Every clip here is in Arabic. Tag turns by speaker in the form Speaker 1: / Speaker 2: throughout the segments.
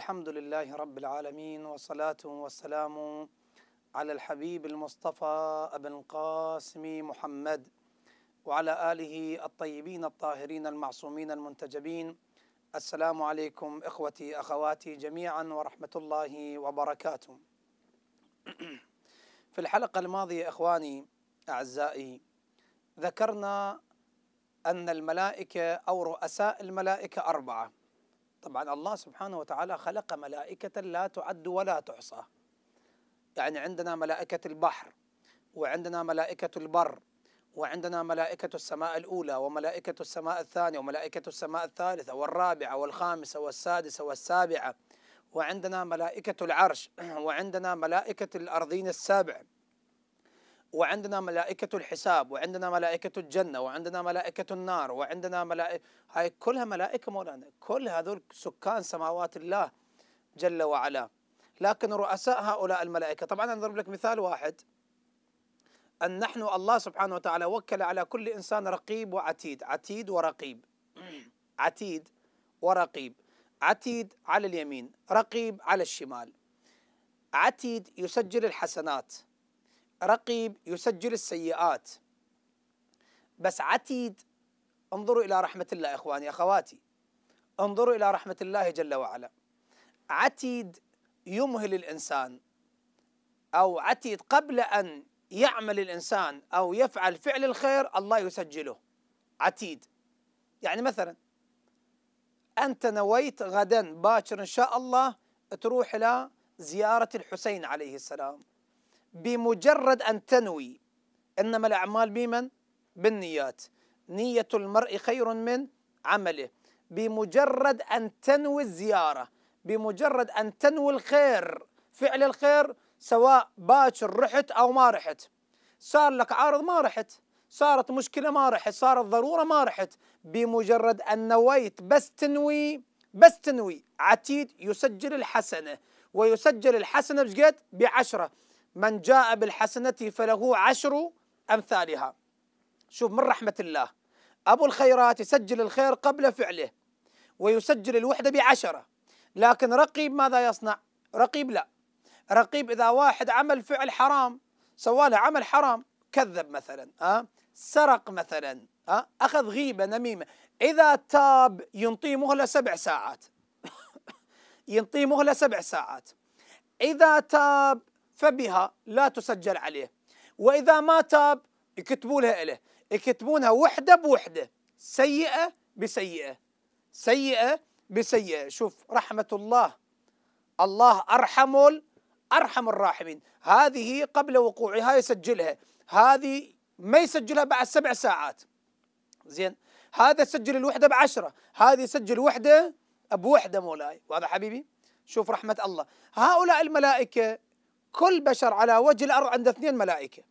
Speaker 1: الحمد لله رب العالمين والصلاة والسلام على الحبيب المصطفى أبن القاسم محمد وعلى آله الطيبين الطاهرين المعصومين المنتجبين السلام عليكم إخوتي أخواتي جميعا ورحمة الله وبركاته في الحلقة الماضية إخواني أعزائي ذكرنا أن الملائكة أو رؤساء الملائكة أربعة طبعا الله سبحانه وتعالى خلق ملائكة لا تعد ولا تحصى يعني عندنا ملائكة البحر وعندنا ملائكة البر وعندنا ملائكة السماء الأولى وملائكة السماء الثانية وملائكة السماء الثالثة والرابعة والخامسة والسادسة والسابعة وعندنا ملائكة العرش وعندنا ملائكة الأرضين السابع وعندنا ملائكة الحساب وعندنا ملائكة الجنة وعندنا ملائكة النار وعندنا ملائكة هاي كلها ملائكة مولانا كل هذول سكان سماوات الله جل وعلا لكن رؤساء هؤلاء الملائكة طبعا أنا أضرب لك مثال واحد أن نحن الله سبحانه وتعالى وكل على كل إنسان رقيب وعتيد عتيد ورقيب عتيد ورقيب عتيد على اليمين رقيب على الشمال عتيد يسجل الحسنات رقيب يسجل السيئات بس عتيد انظروا الى رحمه الله اخواني اخواتي انظروا الى رحمه الله جل وعلا عتيد يمهل الانسان او عتيد قبل ان يعمل الانسان او يفعل فعل الخير الله يسجله عتيد يعني مثلا انت نويت غدا باكر ان شاء الله تروح الى زياره الحسين عليه السلام بمجرد أن تنوي إنما الأعمال بمن؟ بالنيات نية المرء خير من عمله بمجرد أن تنوي الزيارة بمجرد أن تنوي الخير فعل الخير سواء باكر رحت أو ما رحت صار لك عارض ما رحت صارت مشكلة ما رحت صارت ضرورة ما رحت بمجرد أن نويت بس تنوي بس تنوي عتيد يسجل الحسنة ويسجل الحسنة بشقد بعشرة من جاء بالحسنة فله عشر أمثالها شوف من رحمة الله أبو الخيرات يسجل الخير قبل فعله ويسجل الوحدة بعشرة لكن رقيب ماذا يصنع رقيب لا رقيب إذا واحد عمل فعل حرام سوى له عمل حرام كذب مثلا أه؟ سرق مثلا أه؟ أخذ غيبة نميمة إذا تاب ينطيه مهلة سبع ساعات ينطيه مهلة سبع ساعات إذا تاب فبها لا تسجل عليه وإذا ما تاب يكتبوا لها إله يكتبونها وحدة بوحدة سيئة بسيئة سيئة بسيئة شوف رحمة الله الله أرحم أرحم الراحمين هذه قبل وقوعها يسجلها هذه ما يسجلها بعد سبع ساعات زين هذا سجل الوحدة بعشرة هذه سجل وحدة بوحدة مولاي وهذا حبيبي شوف رحمة الله هؤلاء الملائكة كل بشر على وجه الأرض عنده اثنين ملائكة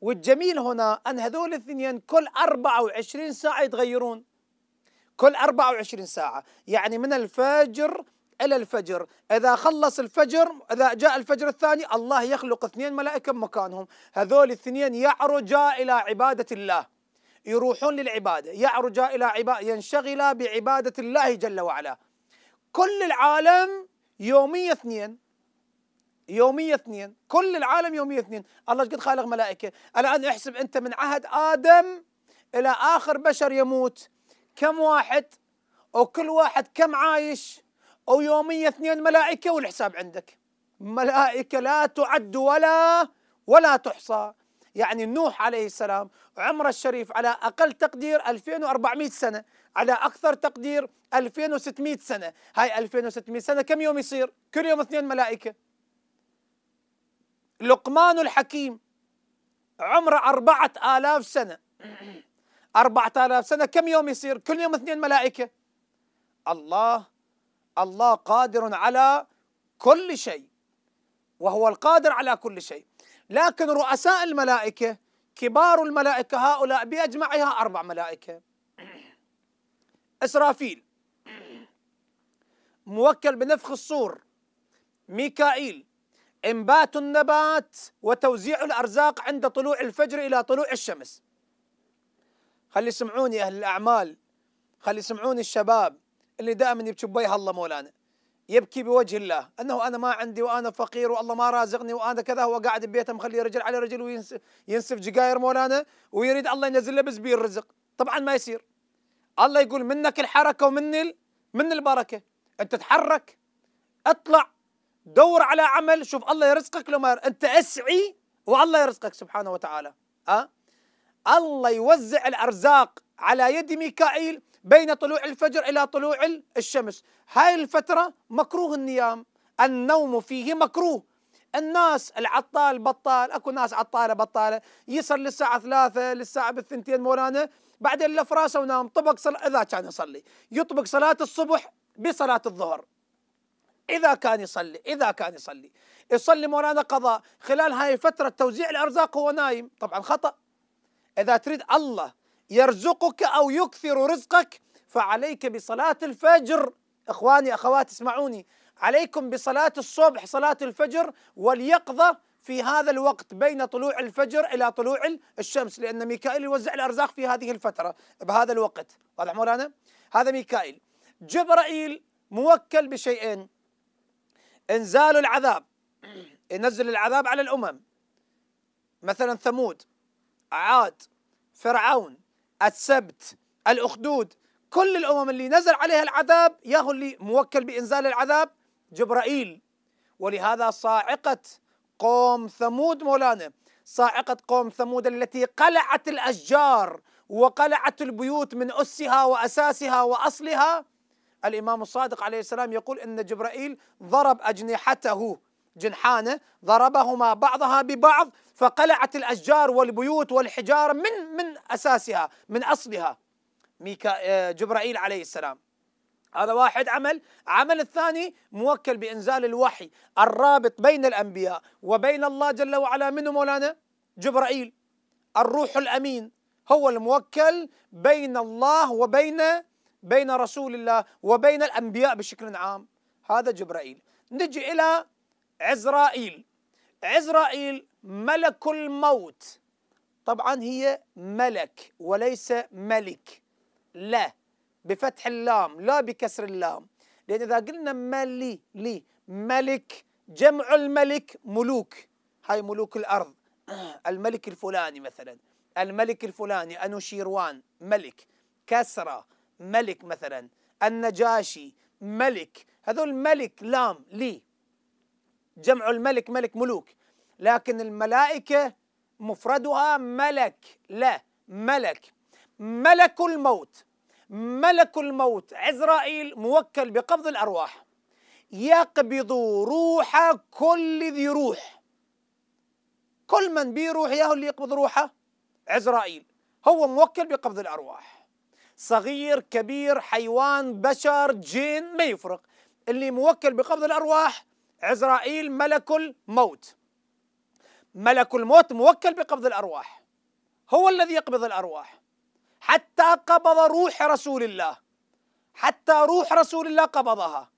Speaker 1: والجميل هنا أن هذول الاثنين كل 24 ساعة يتغيرون كل 24 ساعة يعني من الفجر إلى الفجر إذا خلص الفجر إذا جاء الفجر الثاني الله يخلق اثنين ملائكة بمكانهم هذول الاثنين يعرجا إلى عبادة الله يروحون للعبادة يعرجا إلى عبادة ينشغلا بعبادة الله جل وعلا كل العالم يومي اثنين يومية اثنين كل العالم يومية اثنين الله قد خالق ملائكة الآن احسب أنت من عهد آدم إلى آخر بشر يموت كم واحد وكل واحد كم عايش ويومية اثنين ملائكة والحساب عندك ملائكة لا تعد ولا ولا تحصى يعني نوح عليه السلام عمره الشريف على أقل تقدير 2400 سنة على أكثر تقدير 2600 سنة هاي 2600 سنة كم يوم يصير كل يوم اثنين ملائكة لقمان الحكيم عمره أربعة آلاف سنة أربعة آلاف سنة كم يوم يصير كل يوم اثنين ملائكة الله الله قادر على كل شيء وهو القادر على كل شيء لكن رؤساء الملائكة كبار الملائكة هؤلاء بأجمعها أربع ملائكة إسرافيل موكل بنفخ الصور ميكائيل انبات النبات وتوزيع الارزاق عند طلوع الفجر الى طلوع الشمس خلي يسمعوني اهل الاعمال خلي يسمعوني الشباب اللي دائما يبكي بوجه الله مولانا يبكي بوجه الله انه انا ما عندي وانا فقير والله ما رازقني وانا كذا هو قاعد ببيته مخلي رجل على رجل وينسف جقاير مولانا ويريد الله ينزل له بزبير رزق طبعا ما يصير الله يقول منك الحركه ومن من البركه انت تحرك اطلع دور على عمل شوف الله يرزقك لو ما انت اسعي والله يرزقك سبحانه وتعالى أه؟ الله يوزع الارزاق على يد ميكائيل بين طلوع الفجر الى طلوع الشمس هاي الفتره مكروه النيام النوم فيه مكروه الناس العطال بطال اكو ناس عطاله بطاله يصل للساعه ثلاثة للساعه بالثنتين مولانا بعدين لف راسه ونام طبق صلاة اذا كان يصلي يطبق صلاه الصبح بصلاه الظهر إذا كان يصلي إذا كان يصلي يصلي مولانا قضاء خلال هاي الفترة توزيع الأرزاق هو نايم طبعا خطأ إذا تريد الله يرزقك أو يكثر رزقك فعليك بصلاة الفجر إخواني أخواتي اسمعوني عليكم بصلاة الصبح صلاة الفجر واليقظة في هذا الوقت بين طلوع الفجر إلى طلوع الشمس لأن ميكائيل يوزع الأرزاق في هذه الفترة بهذا الوقت واضح مولانا؟ هذا ميكائيل جبرائيل موكل بشيئين انزال العذاب ينزل العذاب على الامم مثلا ثمود عاد فرعون السبت الاخدود كل الامم اللي نزل عليها العذاب يا هو اللي موكل بانزال العذاب جبرائيل ولهذا صاعقه قوم ثمود مولانا صاعقه قوم ثمود التي قلعت الاشجار وقلعت البيوت من اسها واساسها واصلها الإمام الصادق عليه السلام يقول إن جبرائيل ضرب أجنحته جنحانه ضربهما بعضها ببعض فقلعت الأشجار والبيوت والحجارة من من أساسها من أصلها ميكا آه، جبرائيل عليه السلام هذا واحد عمل عمل الثاني موكل بإنزال الوحي الرابط بين الأنبياء وبين الله جل وعلا منه مولانا جبرائيل الروح الأمين هو الموكل بين الله وبين بين رسول الله وبين الأنبياء بشكل عام هذا جبرائيل نجي إلى عزرائيل عزرائيل ملك الموت طبعا هي ملك وليس ملك لا بفتح اللام لا بكسر اللام لأن إذا قلنا ملي لي ملك جمع الملك ملوك هاي ملوك الأرض الملك الفلاني مثلا الملك الفلاني أنوشيروان ملك كسرة ملك مثلا النجاشي ملك هذول ملك لام لي جمع الملك ملك ملوك لكن الملائكة مفردها ملك لا ملك ملك الموت ملك الموت عزرائيل موكل بقبض الأرواح يقبض روح كل ذي روح كل من بيروح ياهو اللي يقبض روحه عزرائيل هو موكل بقبض الأرواح صغير كبير حيوان بشر جن ما يفرق اللي موكل بقبض الأرواح عزرائيل ملك الموت ملك الموت موكل بقبض الأرواح هو الذي يقبض الأرواح حتى قبض روح رسول الله حتى روح رسول الله قبضها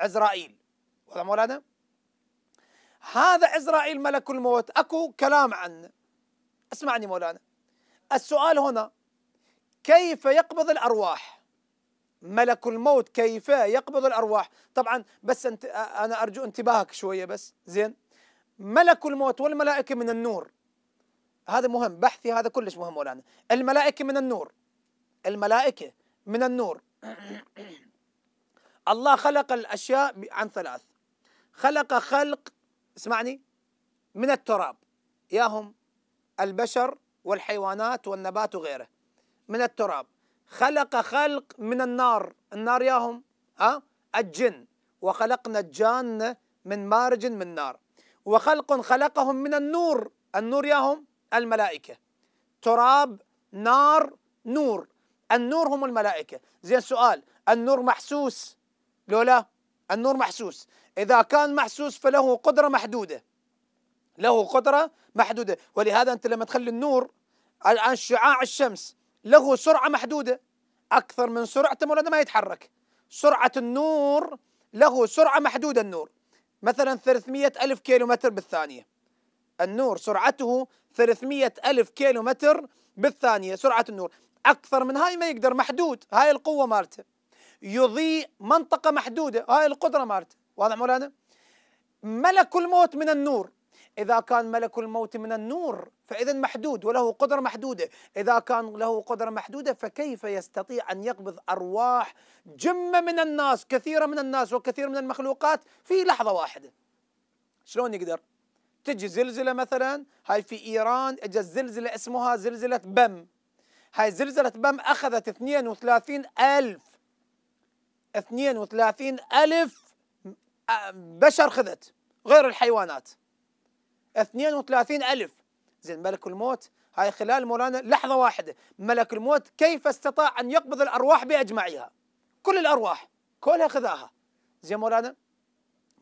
Speaker 1: عزرائيل ولا مولانا هذا عزرائيل ملك الموت اكو كلام عنه اسمعني مولانا السؤال هنا كيف يقبض الأرواح ملك الموت كيف يقبض الأرواح طبعا بس أنت أنا أرجو انتباهك شوية بس زين ملك الموت والملائكة من النور هذا مهم بحثي هذا كلش مهم مولانا الملائكة من النور الملائكة من النور الله خلق الأشياء عن ثلاث خلق خلق اسمعني من التراب ياهم البشر والحيوانات والنبات وغيره من التراب خلق خلق من النار النار ياهم أه؟ الجن وخلقنا الجان من مارج من نار وخلق خلقهم من النور النور ياهم الملائكة تراب نار نور النور هم الملائكة زين سؤال النور محسوس لو لا النور محسوس إذا كان محسوس فله قدرة محدودة له قدرة محدودة ولهذا أنت لما تخلي النور الآن شعاع الشمس له سرعة محدودة أكثر من سرعة المولد ما يتحرك سرعة النور له سرعة محدودة النور مثلا 300 ألف متر بالثانية النور سرعته 300 ألف متر بالثانية سرعة النور أكثر من هاي ما يقدر محدود هاي القوة مالته يضيء منطقة محدودة هاي القدرة مالته واضح مولانا ملك الموت من النور إذا كان ملك الموت من النور فإذا محدود وله قدرة محدودة إذا كان له قدرة محدودة فكيف يستطيع أن يقبض أرواح جمة من الناس كثيرة من الناس وكثير من المخلوقات في لحظة واحدة شلون يقدر تجي زلزلة مثلا هاي في إيران اجت زلزلة اسمها زلزلة بم هاي زلزلة بم أخذت 32 ألف 32 ألف آه، بشر خذت غير الحيوانات 32 ألف زين ملك الموت هاي خلال مولانا لحظة واحدة ملك الموت كيف استطاع أن يقبض الأرواح بأجمعها كل الأرواح كلها خذاها زين مولانا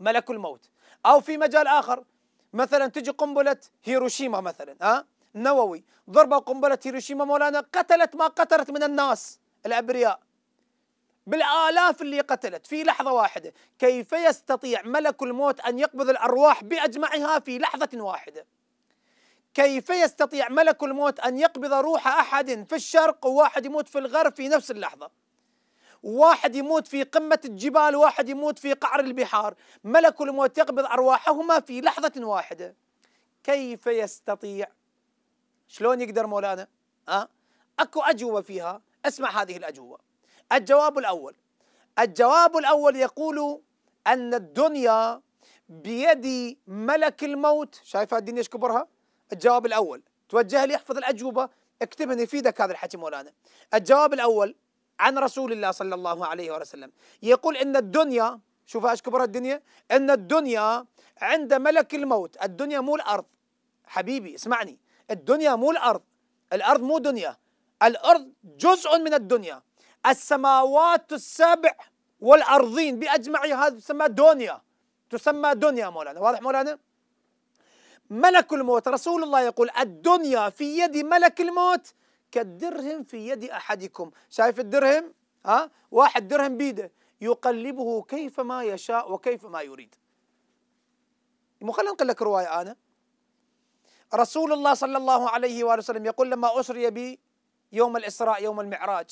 Speaker 1: ملك الموت أو في مجال آخر مثلا تجي قنبلة هيروشيما مثلا ها نووي ضربة قنبلة هيروشيما مولانا قتلت ما قتلت من الناس الأبرياء بالآلاف اللي قتلت في لحظة واحدة كيف يستطيع ملك الموت أن يقبض الأرواح بأجمعها في لحظة واحدة كيف يستطيع ملك الموت أن يقبض روح أحد في الشرق وواحد يموت في الغرب في نفس اللحظة واحد يموت في قمة الجبال واحد يموت في قعر البحار ملك الموت يقبض أرواحهما في لحظة واحدة كيف يستطيع شلون يقدر مولانا أه؟ أكو أجوبة فيها اسمع هذه الأجوبة الجواب الأول الجواب الأول يقول أن الدنيا بيد ملك الموت شايفها الدنيا ايش كبرها الجواب الأول توجه لي احفظ الأجوبة اكتبها يفيدك هذا الحكي مولانا الجواب الأول عن رسول الله صلى الله عليه وسلم يقول ان الدنيا شوف ايش كبرها الدنيا ان الدنيا عند ملك الموت الدنيا مو الارض حبيبي اسمعني الدنيا مو الارض الارض مو دنيا الارض جزء من الدنيا السماوات السبع والأرضين بأجمعها هذا تسمى دنيا تسمى دنيا مولانا واضح مولانا ملك الموت رسول الله يقول الدنيا في يد ملك الموت كالدرهم في يد أحدكم شايف الدرهم ها واحد درهم بيده يقلبه كيفما يشاء وكيفما يريد مو خلينا نقول لك رواية أنا رسول الله صلى الله عليه وآله وسلم يقول لما أسري بي يوم الإسراء يوم المعراج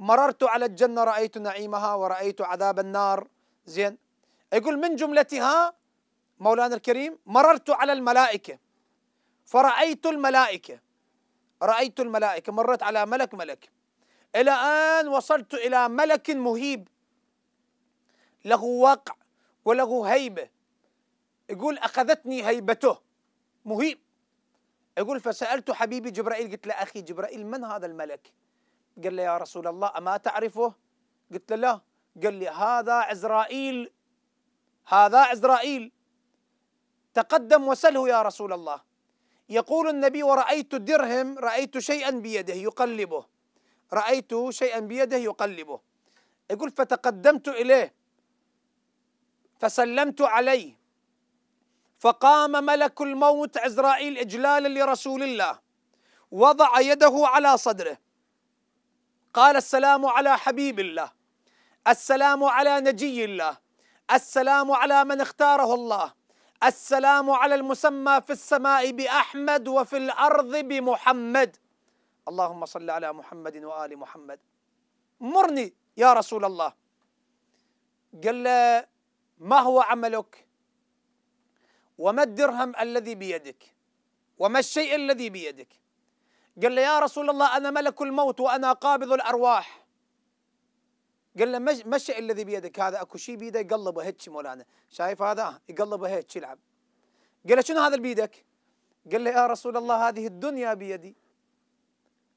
Speaker 1: مررت على الجنة رأيت نعيمها ورأيت عذاب النار زين يقول من جملتها مولانا الكريم مررت على الملائكة فرأيت الملائكة رأيت الملائكة مرت على ملك ملك إلى أن وصلت إلى ملك مهيب له وقع وله هيبة يقول أخذتني هيبته مهيب يقول فسألت حبيبي جبرائيل قلت له أخي جبرائيل من هذا الملك؟ قال لي يا رسول الله أما تعرفه قلت له لا قال لي هذا عزرائيل هذا عزرائيل تقدم وسله يا رسول الله يقول النبي ورأيت درهم رأيت شيئا بيده يقلبه رأيت شيئا بيده يقلبه يقول فتقدمت إليه فسلمت عليه فقام ملك الموت عزرائيل إجلالا لرسول الله وضع يده على صدره قال السلام على حبيب الله السلام على نجي الله السلام على من اختاره الله السلام على المسمى في السماء باحمد وفي الارض بمحمد اللهم صل على محمد وال محمد مرني يا رسول الله قال له ما هو عملك وما الدرهم الذي بيدك وما الشيء الذي بيدك قال له يا رسول الله أنا ملك الموت وأنا قابض الأرواح قال له ما الشيء الذي بيدك هذا اكو شيء بيده يقلبه هيك مولانا شايف هذا يقلبه هيك يلعب قال له شنو هذا اللي بيدك؟ قال له يا رسول الله هذه الدنيا بيدي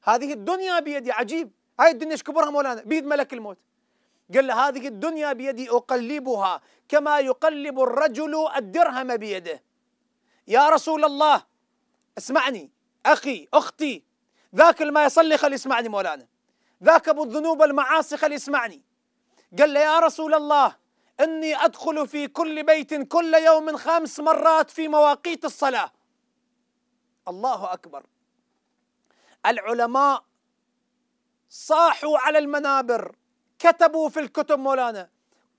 Speaker 1: هذه الدنيا بيدي عجيب هاي الدنيا ايش كبرها مولانا بيد ملك الموت قال له هذه الدنيا بيدي اقلبها كما يقلب الرجل الدرهم بيده يا رسول الله اسمعني أخي أختي ذاك ما يصلي خلي يسمعني مولانا ذاك أبو الذنوب المعاصي خلي يسمعني قال لي يا رسول الله إني أدخل في كل بيت كل يوم خمس مرات في مواقيت الصلاة الله أكبر العلماء صاحوا على المنابر كتبوا في الكتب مولانا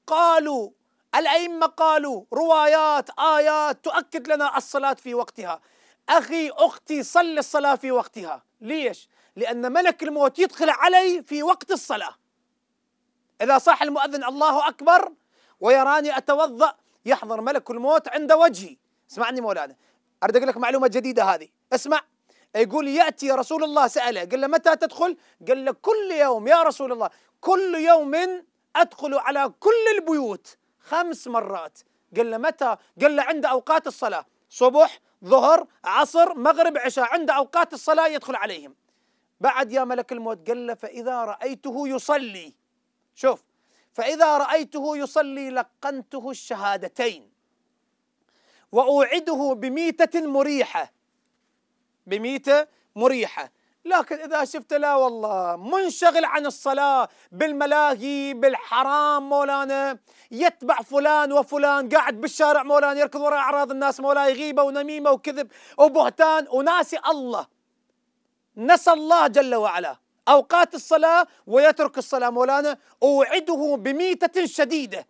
Speaker 1: قالوا الأئمة قالوا روايات آيات تؤكد لنا الصلاة في وقتها أخي أختي صلي الصلاة في وقتها ليش؟ لأن ملك الموت يدخل علي في وقت الصلاة إذا صاح المؤذن الله أكبر ويراني أتوضأ يحضر ملك الموت عند وجهي اسمعني مولانا أريد أقول لك معلومة جديدة هذه اسمع يقول يأتي رسول الله سأله قال له متى تدخل قال له كل يوم يا رسول الله كل يوم أدخل على كل البيوت خمس مرات قال له متى قال له عند أوقات الصلاة صبح ظهر عصر مغرب عشاء عند أوقات الصلاة يدخل عليهم بعد يا ملك الموت قال له فإذا رأيته يصلي شوف فإذا رأيته يصلي لقنته الشهادتين وأوعده بميتة مريحة بميتة مريحة لكن إذا شفت لا والله منشغل عن الصلاة بالملاهي بالحرام مولانا يتبع فلان وفلان قاعد بالشارع مولانا يركض وراء أعراض الناس مولاي غيبة ونميمة وكذب وبهتان وناسي الله نسى الله جل وعلا أوقات الصلاة ويترك الصلاة مولانا أوعده بميتة شديدة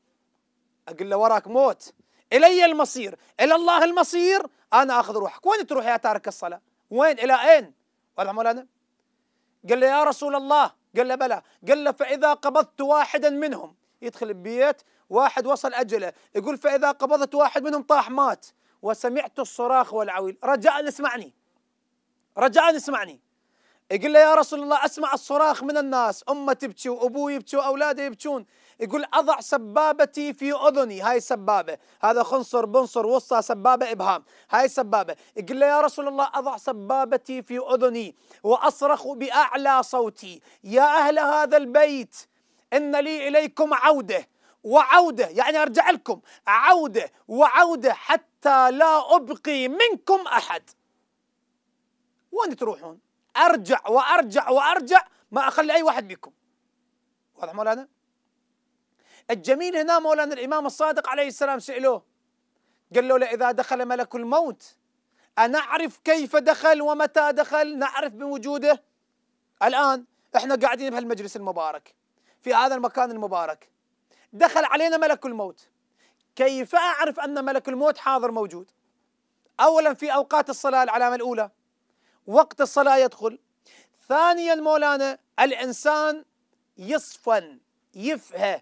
Speaker 1: أقول له وراك موت إلي المصير إلى الله المصير أنا أخذ روحك وين تروح يا تارك الصلاة وين إلى أين قال مولانا قال له يا رسول الله قال له بلى قال له فإذا قبضت واحدا منهم يدخل البيت واحد وصل أجله يقول فإذا قبضت واحد منهم طاح مات وسمعت الصراخ والعويل رجاء اسمعني رجاء اسمعني يقول له يا رسول الله اسمع الصراخ من الناس امه تبكي وابوي يبكي واولاده يبكون يقول اضع سبابتي في اذني هاي سبابه هذا خنصر بنصر وسطى سبابه ابهام هاي سبابه يقول له يا رسول الله اضع سبابتي في اذني واصرخ باعلى صوتي يا اهل هذا البيت ان لي اليكم عوده وعوده يعني ارجع لكم عوده وعوده حتى لا ابقي منكم احد وين تروحون ارجع وارجع وارجع ما اخلي اي واحد فيكم. واضح مولانا الجميل هنا مولانا الامام الصادق عليه السلام سالوه قال له اذا دخل ملك الموت أنعرف كيف دخل ومتى دخل نعرف بوجوده الآن إحنا قاعدين بهالمجلس المبارك في هذا المكان المبارك دخل علينا ملك الموت كيف أعرف أن ملك الموت حاضر موجود أولا في أوقات الصلاة العلامة الأولى وقت الصلاة يدخل ثانيا مولانا الإنسان يصفن يفهى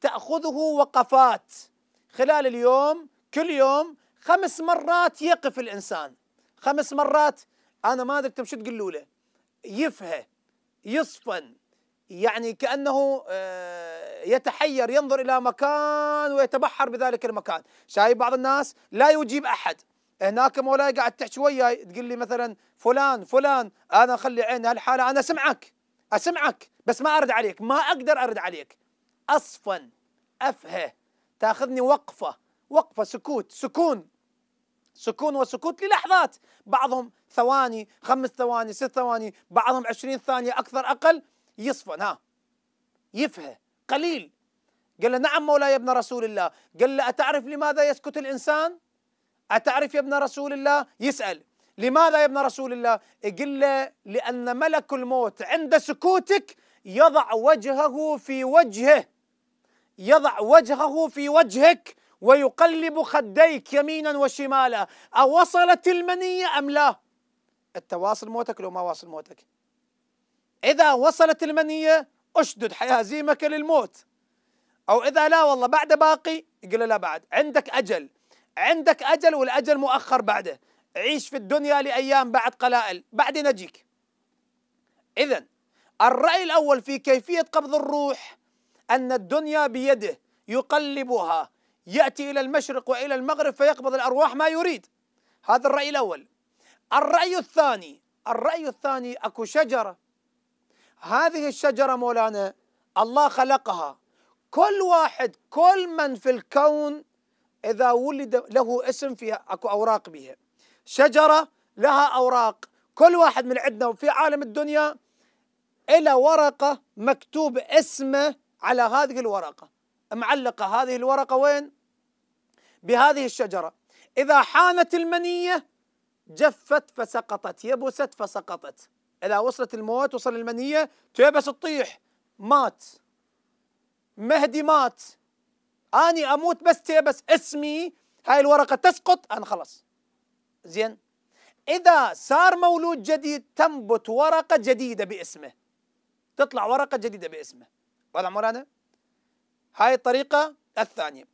Speaker 1: تأخذه وقفات خلال اليوم كل يوم خمس مرات يقف الإنسان خمس مرات أنا ما أدري أنتم شو تقولوا له يفهى يصفن يعني كأنه آه، يتحير ينظر إلى مكان ويتبحر بذلك المكان شايف بعض الناس لا يجيب أحد هناك مولاي قاعد تحكي وياي تقول لي مثلا فلان فلان انا خلي عيني هالحاله انا اسمعك اسمعك بس ما ارد عليك ما اقدر ارد عليك اصفن افهى تاخذني وقفه وقفه سكوت سكون سكون وسكوت للحظات بعضهم ثواني خمس ثواني ست ثواني بعضهم عشرين ثانية أكثر أقل يصفن ها يفهى قليل قال له نعم مولاي ابن رسول الله قال له أتعرف لماذا يسكت الإنسان أتعرف يا ابن رسول الله يسأل لماذا يا ابن رسول الله قل له لأن ملك الموت عند سكوتك يضع وجهه في وجهه يضع وجهه في وجهك ويقلب خديك يمينا وشمالا أوصلت المنية أم لا أنت واصل موتك لو ما واصل موتك إذا وصلت المنية أشدد حيازيمك للموت أو إذا لا والله بعد باقي يقول لا بعد عندك أجل عندك أجل والأجل مؤخر بعده عيش في الدنيا لأيام بعد قلائل بعدين أجيك إذا الرأي الأول في كيفية قبض الروح أن الدنيا بيده يقلبها يأتي إلى المشرق وإلى المغرب فيقبض الأرواح ما يريد هذا الرأي الأول الرأي الثاني الرأي الثاني أكو شجرة هذه الشجرة مولانا الله خلقها كل واحد كل من في الكون إذا ولد له اسم فيها أكو أوراق بها شجرة لها أوراق كل واحد من عندنا في عالم الدنيا إلى ورقة مكتوب اسمه على هذه الورقة معلقة هذه الورقة وين؟ بهذه الشجرة إذا حانت المنية جفت فسقطت يبست فسقطت إذا وصلت الموت وصل المنية تيبس تطيح مات مهدي مات اني اموت بس بس اسمي هاي الورقه تسقط انا خلاص زين اذا صار مولود جديد تنبت ورقه جديده باسمه تطلع ورقه جديده باسمه ولا مولانا هاي الطريقه الثانيه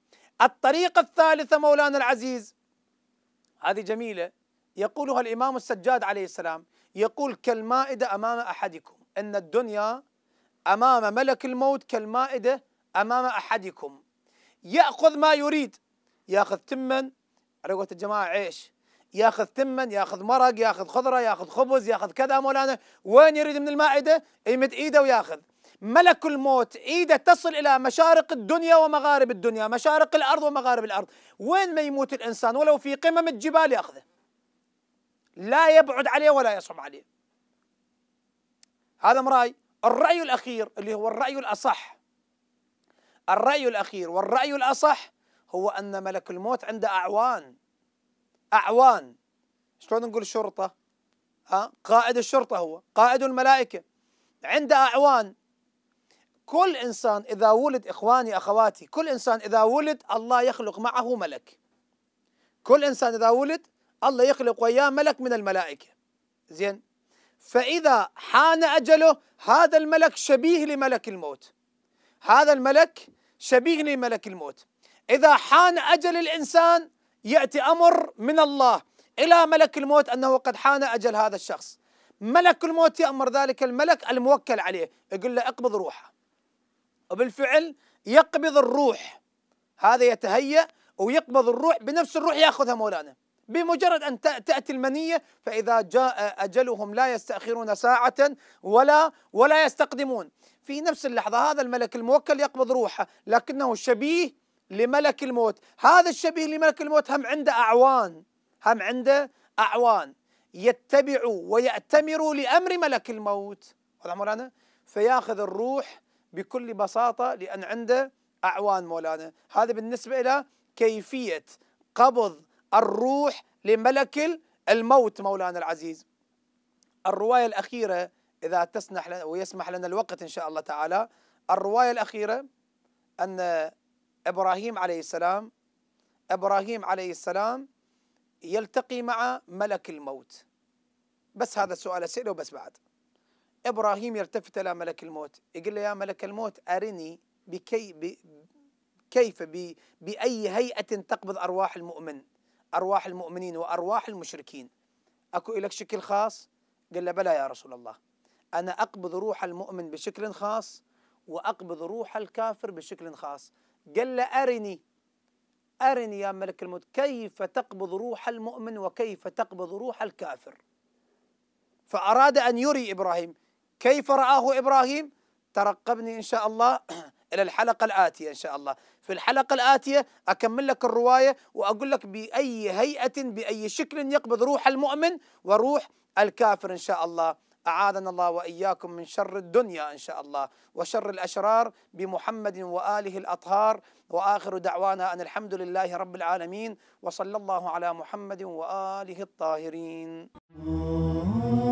Speaker 1: الطريقه الثالثه مولانا العزيز هذه جميله يقولها الامام السجاد عليه السلام يقول كالمائده امام احدكم ان الدنيا امام ملك الموت كالمائده امام احدكم يأخذ ما يريد يأخذ تمن على قولة الجماعة عيش ياخذ تمن ياخذ مرق ياخذ خضره ياخذ خبز ياخذ كذا مولانا وين يريد من المائده يمد ايده وياخذ ملك الموت ايده تصل الى مشارق الدنيا ومغارب الدنيا مشارق الارض ومغارب الارض وين ما يموت الانسان ولو في قمم الجبال ياخذه لا يبعد عليه ولا يصعب عليه هذا مراي الرأي الأخير اللي هو الرأي الأصح الرأي الأخير والرأي الأصح هو أن ملك الموت عنده أعوان أعوان شلون نقول شرطة ها؟ قائد الشرطة هو قائد الملائكة عنده أعوان كل إنسان إذا ولد إخواني أخواتي كل إنسان إذا ولد الله يخلق معه ملك كل إنسان إذا ولد الله يخلق وياه ملك من الملائكة زين فإذا حان أجله هذا الملك شبيه لملك الموت هذا الملك شبيه لملك الموت إذا حان أجل الإنسان يأتي أمر من الله إلى ملك الموت أنه قد حان أجل هذا الشخص ملك الموت يأمر ذلك الملك الموكل عليه يقول له اقبض روحه وبالفعل يقبض الروح هذا يتهيأ ويقبض الروح بنفس الروح يأخذها مولانا بمجرد أن تأتي المنية فإذا جاء أجلهم لا يستأخرون ساعة ولا ولا يستقدمون في نفس اللحظة هذا الملك الموكل يقبض روحه لكنه شبيه لملك الموت هذا الشبيه لملك الموت هم عنده أعوان هم عنده أعوان يتبع ويأتمر لأمر ملك الموت مولانا فياخذ الروح بكل بساطة لأن عنده أعوان مولانا هذا بالنسبة إلى كيفية قبض الروح لملك الموت مولانا العزيز الرواية الأخيرة إذا تسنح لنا ويسمح لنا الوقت إن شاء الله تعالى الرواية الأخيرة أن إبراهيم عليه السلام إبراهيم عليه السلام يلتقي مع ملك الموت بس هذا السؤال أسئله وبس بعد إبراهيم يلتفت إلى ملك الموت يقول له يا ملك الموت أرني بكي ب كيف ب بأي هيئة تقبض أرواح المؤمن أرواح المؤمنين وأرواح المشركين أكو إلك شكل خاص قال له بلى يا رسول الله أنا أقبض روح المؤمن بشكل خاص وأقبض روح الكافر بشكل خاص قال له أرني أرني يا ملك الموت كيف تقبض روح المؤمن وكيف تقبض روح الكافر فأراد أن يري إبراهيم كيف رآه إبراهيم ترقبني إن شاء الله إلى الحلقة الآتية إن شاء الله في الحلقة الآتية أكمل لك الرواية وأقول لك بأي هيئة بأي شكل يقبض روح المؤمن وروح الكافر إن شاء الله أعاذنا الله وإياكم من شر الدنيا إن شاء الله وشر الأشرار بمحمد وآله الأطهار وآخر دعوانا أن الحمد لله رب العالمين وصلى الله على محمد وآله الطاهرين